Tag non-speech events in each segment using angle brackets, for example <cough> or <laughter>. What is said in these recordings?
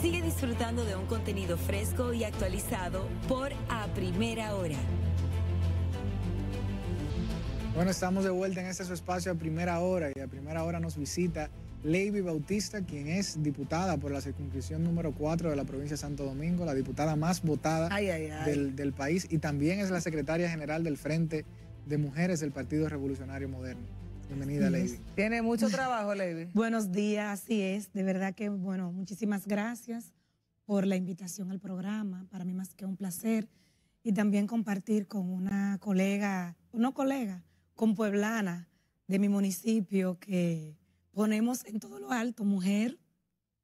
Sigue disfrutando de un contenido fresco y actualizado por A Primera Hora. Bueno, estamos de vuelta en este su espacio a primera hora y a primera hora nos visita Lady Bautista, quien es diputada por la circunscripción número 4 de la provincia de Santo Domingo, la diputada más votada del país y también es la secretaria general del Frente de Mujeres del Partido Revolucionario Moderno. Bienvenida, Tiene mucho trabajo, Lady. <laughs> Buenos días, así es. De verdad que, bueno, muchísimas gracias por la invitación al programa. Para mí más que un placer. Y también compartir con una colega, no colega, con Pueblana de mi municipio que ponemos en todo lo alto, mujer,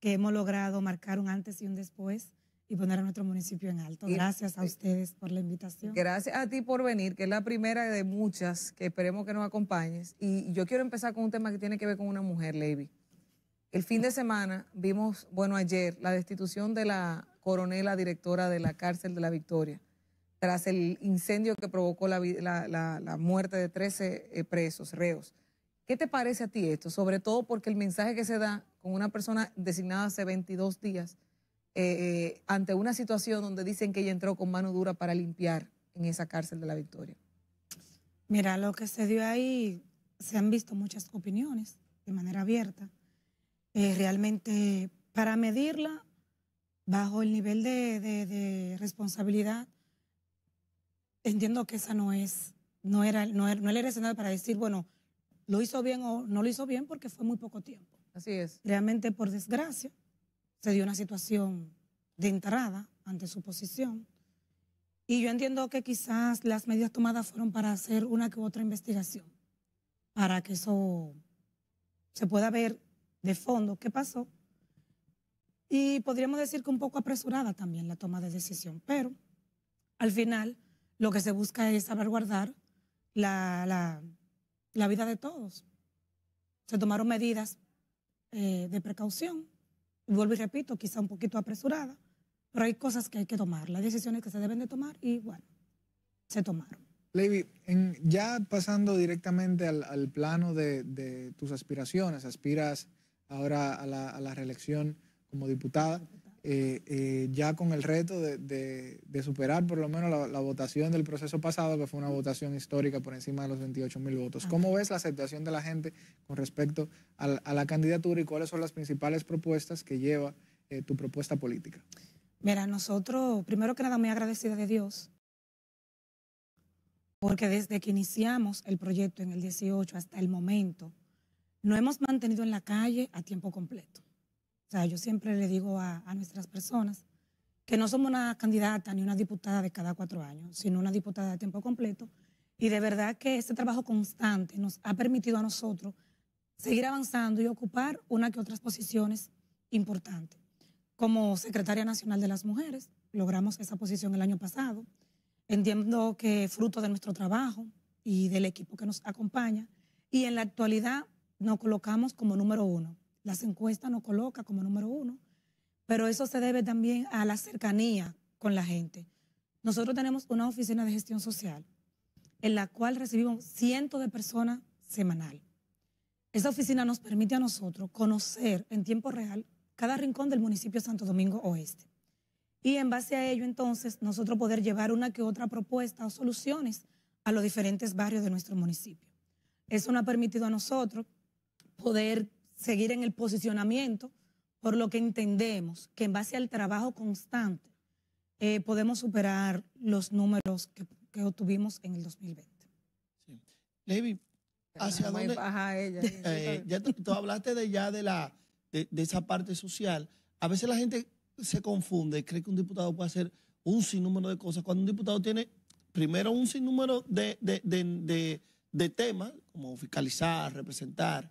que hemos logrado marcar un antes y un después y poner a nuestro municipio en alto. Gracias a eh, ustedes por la invitación. Gracias a ti por venir, que es la primera de muchas que esperemos que nos acompañes. Y yo quiero empezar con un tema que tiene que ver con una mujer, Levi. El fin de semana vimos, bueno, ayer, la destitución de la coronela directora de la cárcel de la Victoria, tras el incendio que provocó la, muerte de 13 eh, presos, reos. ¿Qué te parece a ti esto? Sobre todo porque el mensaje que se da con una persona designada hace 22 días eh, ante una situación donde dicen que ella entró con mano dura para limpiar en esa cárcel de la Victoria? Mira, lo que se dio ahí, se han visto muchas opiniones de manera abierta. Eh, realmente, para medirla bajo el nivel de, responsabilidad, entiendo que esa no es, no era, no era, no era el escenario para decir, bueno, lo hizo bien o no lo hizo bien porque fue muy poco tiempo. Así es. Realmente, por desgracia, se dio una situación de entrada ante su posición. Y yo entiendo que quizás las medidas tomadas fueron para hacer una que otra investigación, para que eso se pueda ver de fondo qué pasó. Y podríamos decir que un poco apresurada también la toma de decisión, pero al final lo que se busca es salvaguardar la, la, vida de todos. Se tomaron medidas eh, de precaución vuelvo y repito, quizá un poquito apresurada, pero hay cosas que hay que tomar, las decisiones que se deben de tomar y bueno, se tomaron. Levi, en, ya pasando directamente al, plano de, tus aspiraciones, aspiras ahora a la, a la reelección como diputada. Eh, eh, ya con el reto de, superar por lo menos la, votación del proceso pasado, que fue una votación histórica por encima de los 28 mil votos. ¿Cómo ves la aceptación de la gente con respecto a, la candidatura y cuáles son las principales propuestas que lleva eh, tu propuesta política? Mira, nosotros, primero que nada, muy agradecida de Dios, porque desde que iniciamos el proyecto en el 18 hasta el momento, no hemos mantenido en la calle a tiempo completo. O sea, yo siempre le digo a, nuestras personas que no somos una candidata ni una diputada de cada cuatro años, sino una diputada de tiempo completo. Y de verdad que este trabajo constante nos ha permitido a nosotros seguir avanzando y ocupar una que otras posiciones importantes. Como secretaria nacional de las mujeres, logramos esa posición el año pasado. Entiendo que fruto de nuestro trabajo y del equipo que nos acompaña, y en la actualidad nos colocamos como número uno las encuestas nos coloca como número uno, pero eso se debe también a la cercanía con la gente. Nosotros tenemos una oficina de gestión social en la cual recibimos cientos de personas semanal. Esa oficina nos permite a nosotros conocer en tiempo real cada rincón del municipio de Santo Domingo Oeste. Y en base a ello, entonces, nosotros poder llevar una que otra propuesta o soluciones a los diferentes barrios de nuestro municipio. Eso nos ha permitido a nosotros poder seguir en el posicionamiento, por lo que entendemos que en base al trabajo constante eh, podemos superar los números que, obtuvimos en el 2020. Levi, ¿hacia dónde? Eh, ya tú hablaste de ya de, la, de, esa parte social. A veces la gente se confunde, cree que un diputado puede hacer un sinnúmero de cosas, cuando un diputado tiene primero un sinnúmero de, de temas, como fiscalizar, representar,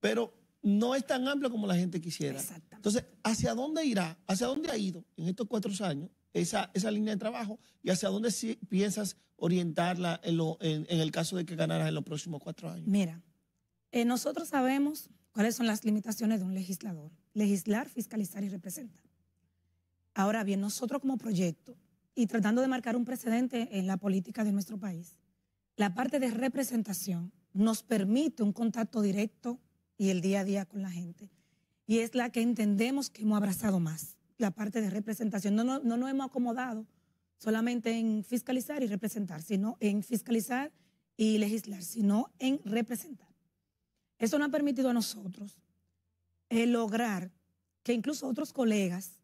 pero no es tan amplio como la gente quisiera. Exactamente. Entonces, ¿hacia dónde irá? ¿Hacia dónde ha ido en estos cuatro años esa, esa línea de trabajo? ¿Y hacia dónde piensas orientarla en, el caso de que ganaras en los próximos cuatro años? Mira, eh, nosotros sabemos cuáles son las limitaciones de un legislador. Legislar, fiscalizar y representar. Ahora bien, nosotros como proyecto, y tratando de marcar un precedente en la política de nuestro país, la parte de representación nos permite un contacto directo y el día a día con la gente. Y es la que entendemos que hemos abrazado más, la parte de representación. No, nos hemos acomodado solamente en fiscalizar y representar, sino en fiscalizar y legislar, sino en representar. Eso nos ha permitido a nosotros eh, lograr que incluso otros colegas,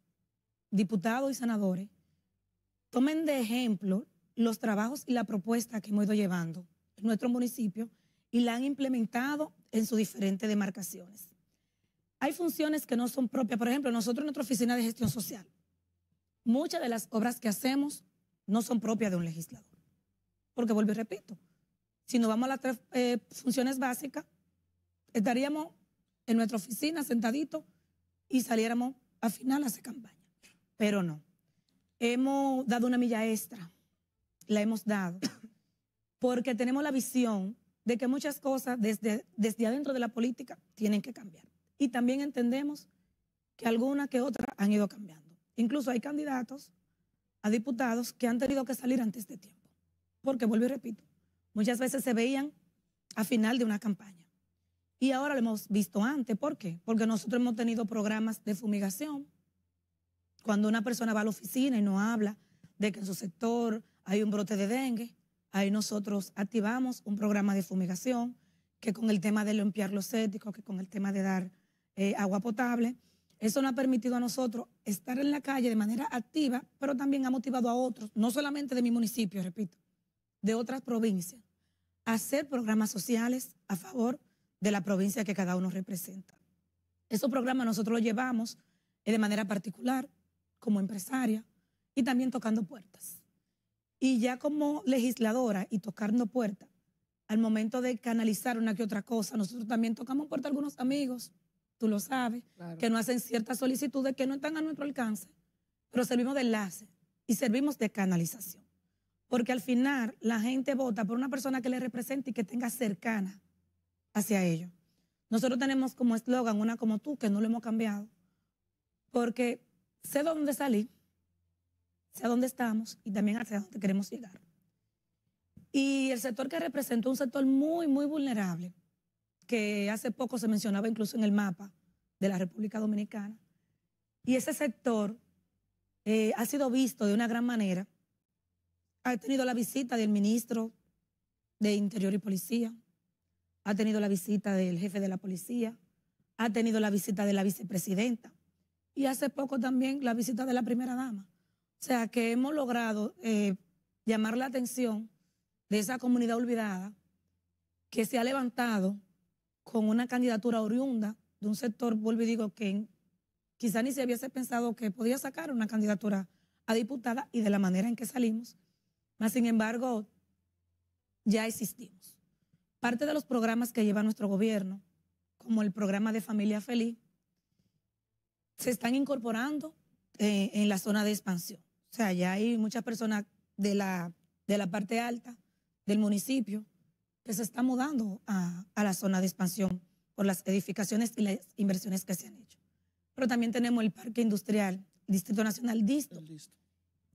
diputados y senadores, tomen de ejemplo los trabajos y la propuesta que hemos ido llevando en nuestro municipio y la han implementado en sus diferentes demarcaciones. Hay funciones que no son propias. Por ejemplo, nosotros en nuestra oficina de gestión social, muchas de las obras que hacemos no son propias de un legislador. Porque vuelvo y repito, si nos vamos a las tres eh, funciones básicas, estaríamos en nuestra oficina sentaditos y saliéramos a final a hacer campaña. Pero no. Hemos dado una milla extra, la hemos dado, porque tenemos la visión de que muchas cosas desde, desde adentro de la política tienen que cambiar. Y también entendemos que algunas que otra han ido cambiando. Incluso hay candidatos a diputados que han tenido que salir antes de tiempo. Porque, vuelvo y repito, muchas veces se veían a final de una campaña. Y ahora lo hemos visto antes. ¿Por qué? Porque nosotros hemos tenido programas de fumigación. Cuando una persona va a la oficina y no habla de que en su sector hay un brote de dengue, Ahí nosotros activamos un programa de fumigación que con el tema de limpiar los éticos, que con el tema de dar eh, agua potable. Eso nos ha permitido a nosotros estar en la calle de manera activa, pero también ha motivado a otros, no solamente de mi municipio, repito, de otras provincias, a hacer programas sociales a favor de la provincia que cada uno representa. Esos programas nosotros los llevamos eh, de manera particular, como empresaria, y también tocando puertas. Y ya como legisladora y tocando puertas, al momento de canalizar una que otra cosa, nosotros también tocamos puerta a algunos amigos, tú lo sabes, que no hacen ciertas solicitudes que no están a nuestro alcance, pero servimos de enlace y servimos de canalización. Porque al final la gente vota por una persona que le represente y que tenga cercana hacia ellos. Nosotros tenemos como eslogan una como tú, que no lo hemos cambiado, porque sé dónde salí, hacia dónde estamos y también hacia dónde queremos llegar. Y el sector que representó un sector muy, muy vulnerable, que hace poco se mencionaba incluso en el mapa de la República Dominicana. Y ese sector eh, ha sido visto de una gran manera. Ha tenido la visita del ministro de Interior y Policía, ha tenido la visita del jefe de la policía, ha tenido la visita de la vicepresidenta y hace poco también la visita de la primera dama. O sea, que hemos logrado eh, llamar la atención de esa comunidad olvidada que se ha levantado con una candidatura oriunda de un sector, vuelvo y digo, que quizá ni se hubiese pensado que podía sacar una candidatura a diputada y de la manera en que salimos. Mas, sin embargo, ya existimos. Parte de los programas que lleva nuestro gobierno, como el programa de Familia Feliz, se están incorporando eh, en la zona de expansión. O sea, ya hay muchas personas de la, de la parte alta del municipio que se están mudando a, la zona de expansión por las edificaciones y las inversiones que se han hecho. Pero también tenemos el Parque Industrial, Distrito Nacional Disto,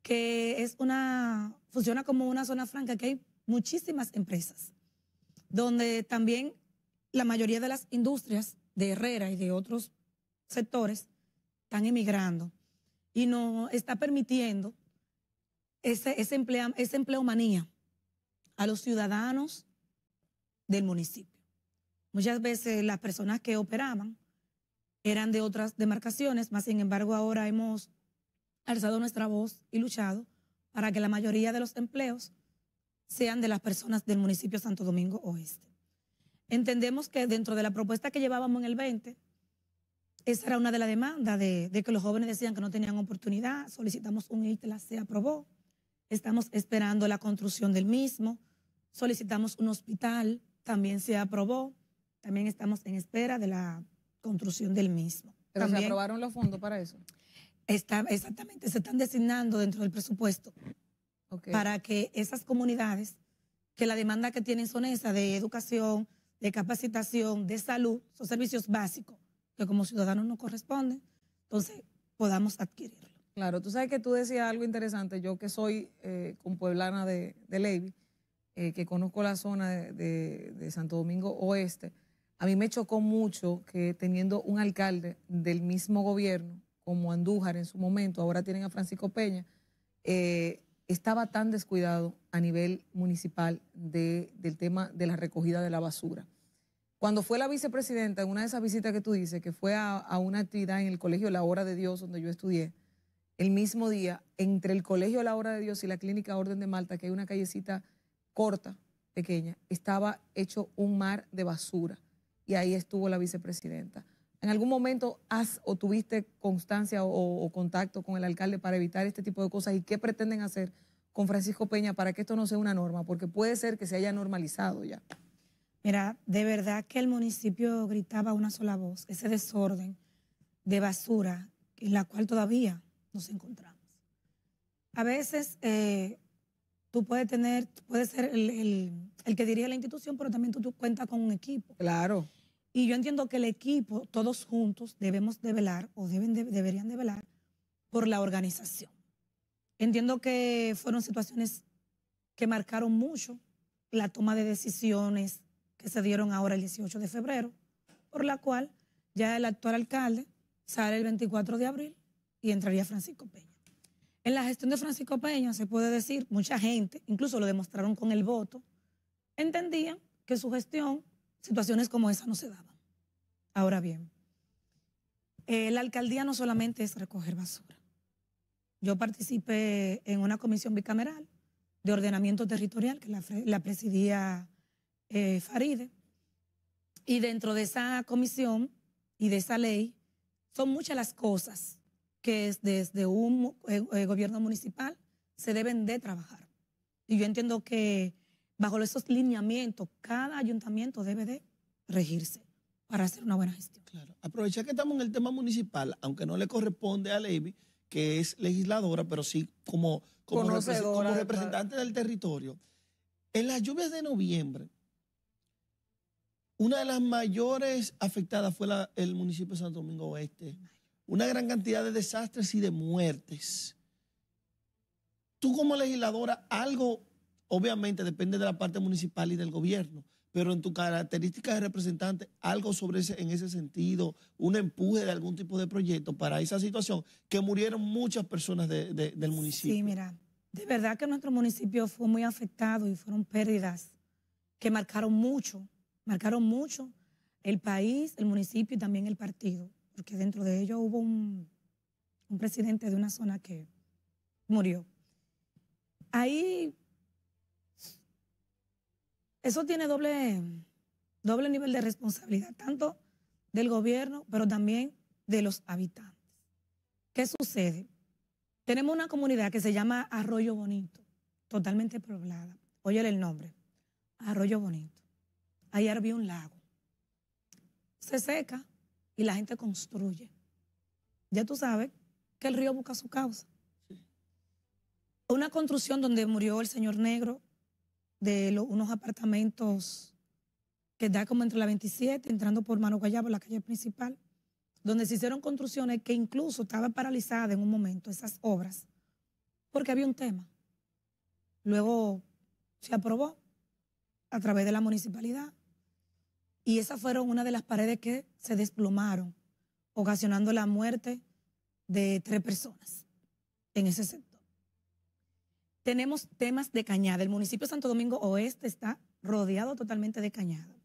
que es una, funciona como una zona franca que hay muchísimas empresas, donde también la mayoría de las industrias de Herrera y de otros sectores están emigrando y no está permitiendo ese, ese, manía a los ciudadanos del municipio. Muchas veces las personas que operaban eran de otras demarcaciones, más sin embargo ahora hemos alzado nuestra voz y luchado para que la mayoría de los empleos sean de las personas del municipio Santo Domingo Oeste. Entendemos que dentro de la propuesta que llevábamos en el 20, esa era una de las demandas de, que los jóvenes decían que no tenían oportunidad. Solicitamos un ITLA, e, se aprobó. Estamos esperando la construcción del mismo. Solicitamos un hospital, también se aprobó. También estamos en espera de la construcción del mismo. ¿Pero también, se aprobaron los fondos para eso? Está, exactamente, se están designando dentro del presupuesto para que esas comunidades, que la demanda que tienen son esas de educación, de capacitación, de salud, son servicios básicos que como ciudadanos nos corresponde, entonces podamos adquirirlo. Claro, tú sabes que tú decías algo interesante, yo que soy eh, pueblana de, de eh, que conozco la zona de, Santo Domingo Oeste, a mí me chocó mucho que teniendo un alcalde del mismo gobierno, como Andújar en su momento, ahora tienen a Francisco Peña, eh, estaba tan descuidado a nivel municipal del tema de la recogida de la basura. Cuando fue la vicepresidenta, en una de esas visitas que tú dices, que fue a, una actividad en el Colegio La Hora de Dios, donde yo estudié, el mismo día, entre el Colegio La Hora de Dios y la Clínica Orden de Malta, que hay una callecita corta, pequeña, estaba hecho un mar de basura. Y ahí estuvo la vicepresidenta. ¿En algún momento has o tuviste constancia o, contacto con el alcalde para evitar este tipo de cosas? ¿Y qué pretenden hacer con Francisco Peña para que esto no sea una norma? Porque puede ser que se haya normalizado ya. Mira, de verdad que el municipio gritaba una sola voz, ese desorden de basura en la cual todavía nos encontramos. A veces eh, tú puedes tener, puedes ser el, que dirige la institución, pero también tú, cuentas con un equipo. Claro. Y yo entiendo que el equipo, todos juntos, debemos de velar o deben deberían de velar por la organización. Entiendo que fueron situaciones que marcaron mucho la toma de decisiones, que se dieron ahora el 18 de febrero, por la cual ya el actual alcalde sale el 24 de abril y entraría Francisco Peña. En la gestión de Francisco Peña se puede decir, mucha gente, incluso lo demostraron con el voto, entendían que su gestión, situaciones como esa no se daban. Ahora bien, eh, la alcaldía no solamente es recoger basura. Yo participé en una comisión bicameral de ordenamiento territorial que la presidía eh, Faride. Y dentro de esa comisión y de esa ley, son muchas las cosas que desde un eh, eh, gobierno municipal se deben de trabajar. Y yo entiendo que bajo esos lineamientos, cada ayuntamiento debe de regirse para hacer una buena gestión. Claro. Aprovechar que estamos en el tema municipal, aunque no le corresponde a Levi, que es legisladora, pero sí como, como, representante del territorio. En las lluvias de noviembre, una de las mayores afectadas fue el municipio de Santo Domingo Oeste. Una gran cantidad de desastres y de muertes. Tú como legisladora, algo obviamente depende de la parte municipal y del gobierno, pero en tu característica de representante, algo sobre ese, en ese sentido, un empuje de algún tipo de proyecto para esa situación, que murieron muchas personas del municipio. Sí, mira, de verdad que nuestro municipio fue muy afectado y fueron pérdidas que marcaron mucho marcaron mucho el país, el municipio y también el partido, porque dentro de ellos hubo un, presidente de una zona que murió. Ahí eso tiene doble, doble nivel de responsabilidad, tanto del gobierno, pero también de los habitantes. ¿Qué sucede? Tenemos una comunidad que se llama Arroyo Bonito, totalmente poblada. Óyele el nombre, Arroyo Bonito. Ayer vi un lago. Se seca y la gente construye. Ya tú sabes que el río busca su causa. Una construcción donde murió el señor negro de unos apartamentos que da como entre la 27, entrando por Mano Guayabo, la calle principal, donde se hicieron construcciones que incluso estaban paralizadas en un momento, esas obras, porque había un tema. Luego se aprobó a través de la municipalidad y esas fueron una de las paredes que se desplomaron, ocasionando la muerte de tres personas en ese sector. Tenemos temas de cañada. El municipio de Santo Domingo Oeste está rodeado totalmente de cañada.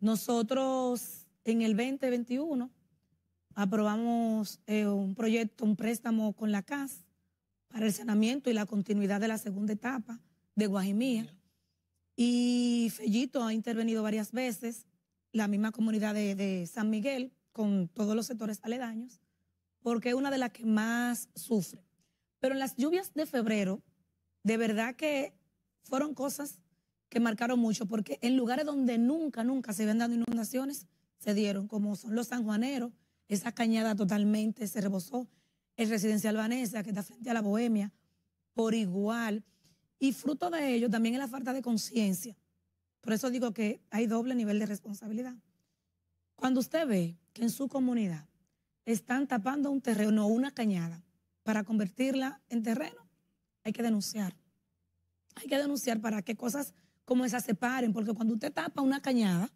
Nosotros en el 2021 aprobamos eh, un proyecto, un préstamo con la CAS para el saneamiento y la continuidad de la segunda etapa de Guajimía. Y Fellito ha intervenido varias veces la misma comunidad de, San Miguel, con todos los sectores aledaños, porque es una de las que más sufre. Pero en las lluvias de febrero, de verdad que fueron cosas que marcaron mucho, porque en lugares donde nunca, nunca se habían dado inundaciones, se dieron, como son los sanjuaneros, esa cañada totalmente se rebosó, el residencial Vanessa, que está frente a la Bohemia, por igual. Y fruto de ello también es la falta de conciencia por eso digo que hay doble nivel de responsabilidad. Cuando usted ve que en su comunidad están tapando un terreno o una cañada para convertirla en terreno, hay que denunciar. Hay que denunciar para que cosas como esas se paren, porque cuando usted tapa una cañada,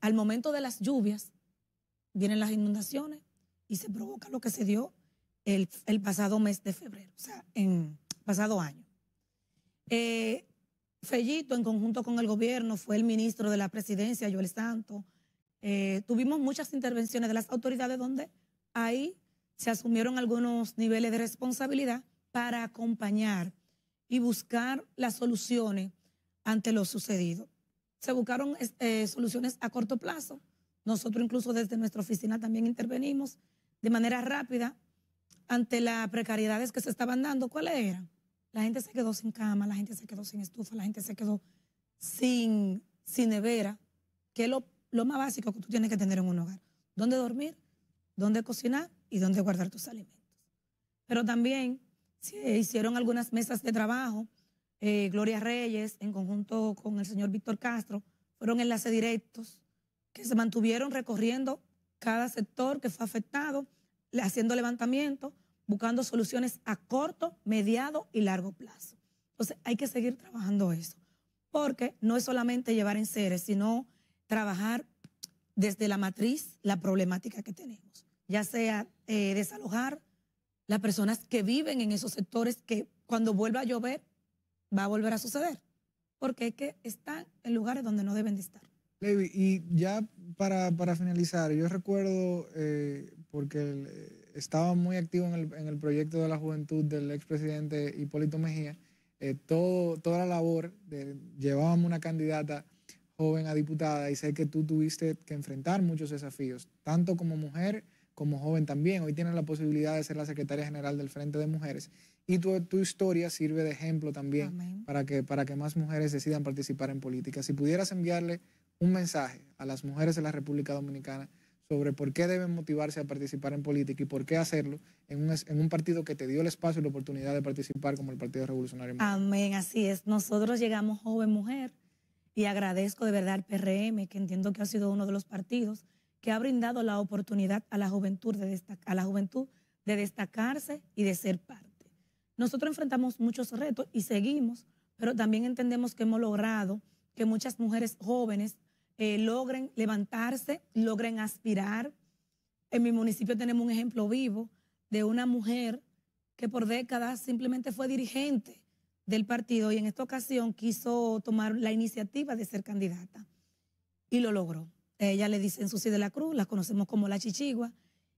al momento de las lluvias, vienen las inundaciones y se provoca lo que se dio el, pasado mes de febrero, o sea, en pasado año. Eh, Fellito, en conjunto con el gobierno, fue el ministro de la presidencia, Joel Santo. Eh, tuvimos muchas intervenciones de las autoridades donde ahí se asumieron algunos niveles de responsabilidad para acompañar y buscar las soluciones ante lo sucedido. Se buscaron eh, soluciones a corto plazo. Nosotros incluso desde nuestra oficina también intervenimos de manera rápida ante las precariedades que se estaban dando. ¿Cuáles eran? La gente se quedó sin cama, la gente se quedó sin estufa, la gente se quedó sin, sin nevera, que es lo, más básico que tú tienes que tener en un hogar. ¿Dónde dormir? ¿Dónde cocinar? Y dónde guardar tus alimentos. Pero también se hicieron algunas mesas de trabajo. Eh, Gloria Reyes, en conjunto con el señor Víctor Castro, fueron enlaces directos que se mantuvieron recorriendo cada sector que fue afectado, haciendo levantamiento buscando soluciones a corto, mediado y largo plazo. Entonces hay que seguir trabajando eso, porque no es solamente llevar en seres, sino trabajar desde la matriz la problemática que tenemos, ya sea eh, desalojar las personas que viven en esos sectores que cuando vuelva a llover va a volver a suceder, porque es que están en lugares donde no deben de estar. Levi, y ya para, finalizar, yo recuerdo, eh, porque el, eh, estaba muy activo en el, proyecto de la juventud del expresidente Hipólito Mejía. Eh, todo, toda la labor, de, llevábamos una candidata joven a diputada y sé que tú tuviste que enfrentar muchos desafíos, tanto como mujer como joven también. Hoy tienes la posibilidad de ser la secretaria general del Frente de Mujeres y tu, tu historia sirve de ejemplo también para que, para que más mujeres decidan participar en política. Si pudieras enviarle un mensaje a las mujeres de la República Dominicana, sobre por qué deben motivarse a participar en política y por qué hacerlo en un, partido que te dio el espacio y la oportunidad de participar como el Partido Revolucionario. Amén, así es. Nosotros llegamos joven mujer y agradezco de verdad al PRM, que entiendo que ha sido uno de los partidos que ha brindado la oportunidad a la juventud de, a la juventud de destacarse y de ser parte. Nosotros enfrentamos muchos retos y seguimos, pero también entendemos que hemos logrado que muchas mujeres jóvenes eh, logren levantarse, logren aspirar. En mi municipio tenemos un ejemplo vivo de una mujer que por décadas simplemente fue dirigente del partido y en esta ocasión quiso tomar la iniciativa de ser candidata y lo logró. Ella le dicen Susi de la Cruz, la conocemos como la Chichigua,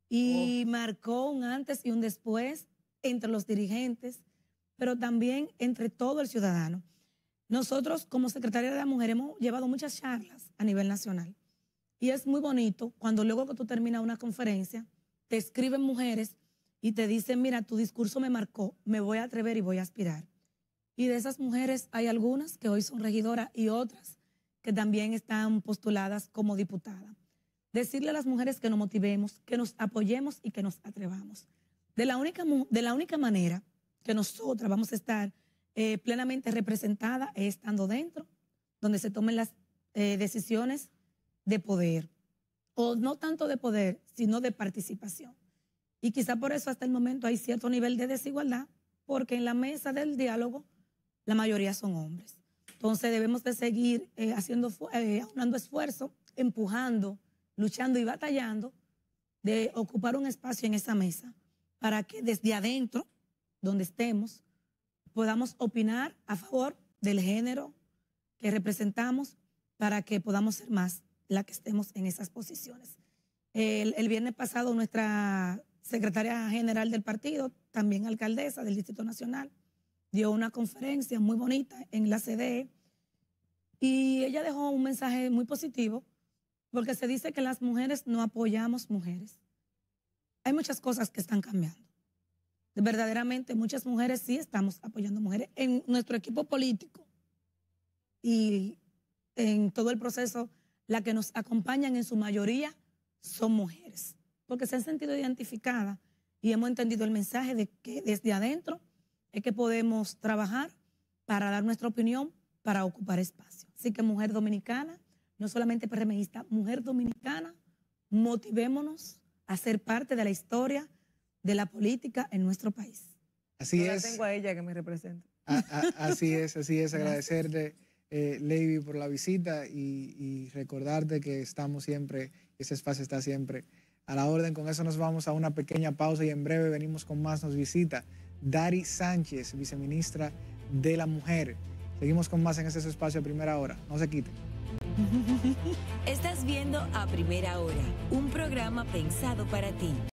y oh. marcó un antes y un después entre los dirigentes, pero también entre todo el ciudadano. Nosotros, como Secretaria de la Mujer, hemos llevado muchas charlas a nivel nacional. Y es muy bonito cuando luego que tú terminas una conferencia, te escriben mujeres y te dicen, mira, tu discurso me marcó, me voy a atrever y voy a aspirar. Y de esas mujeres hay algunas que hoy son regidoras y otras que también están postuladas como diputada. Decirle a las mujeres que nos motivemos, que nos apoyemos y que nos atrevamos. De la única, de la única manera que nosotras vamos a estar eh, plenamente representada estando dentro, donde se tomen las eh, decisiones de poder, o no tanto de poder, sino de participación. Y quizá por eso hasta el momento hay cierto nivel de desigualdad, porque en la mesa del diálogo la mayoría son hombres. Entonces debemos de seguir eh, haciendo, eh, esfuerzo, empujando, luchando y batallando de ocupar un espacio en esa mesa para que desde adentro, donde estemos, podamos opinar a favor del género que representamos para que podamos ser más la que estemos en esas posiciones. El, el viernes pasado nuestra secretaria general del partido, también alcaldesa del Distrito Nacional, dio una conferencia muy bonita en la CDE y ella dejó un mensaje muy positivo porque se dice que las mujeres no apoyamos mujeres. Hay muchas cosas que están cambiando verdaderamente muchas mujeres sí estamos apoyando mujeres en nuestro equipo político y en todo el proceso, la que nos acompañan en su mayoría son mujeres, porque se han sentido identificadas y hemos entendido el mensaje de que desde adentro es que podemos trabajar para dar nuestra opinión, para ocupar espacio. Así que mujer dominicana, no solamente PRMista, mujer dominicana, motivémonos a ser parte de la historia de la política en nuestro país. Así es. La tengo a ella que me representa. así es, así es. Agradecerle, eh, Levy, por la visita y, recordarte que estamos siempre, ese espacio está siempre a la orden. Con eso nos vamos a una pequeña pausa y en breve venimos con más. Nos visita Dari Sánchez, viceministra de la Mujer. Seguimos con más en ese espacio a primera hora. No se quite <laughs> Estás viendo a primera hora, un programa pensado para ti.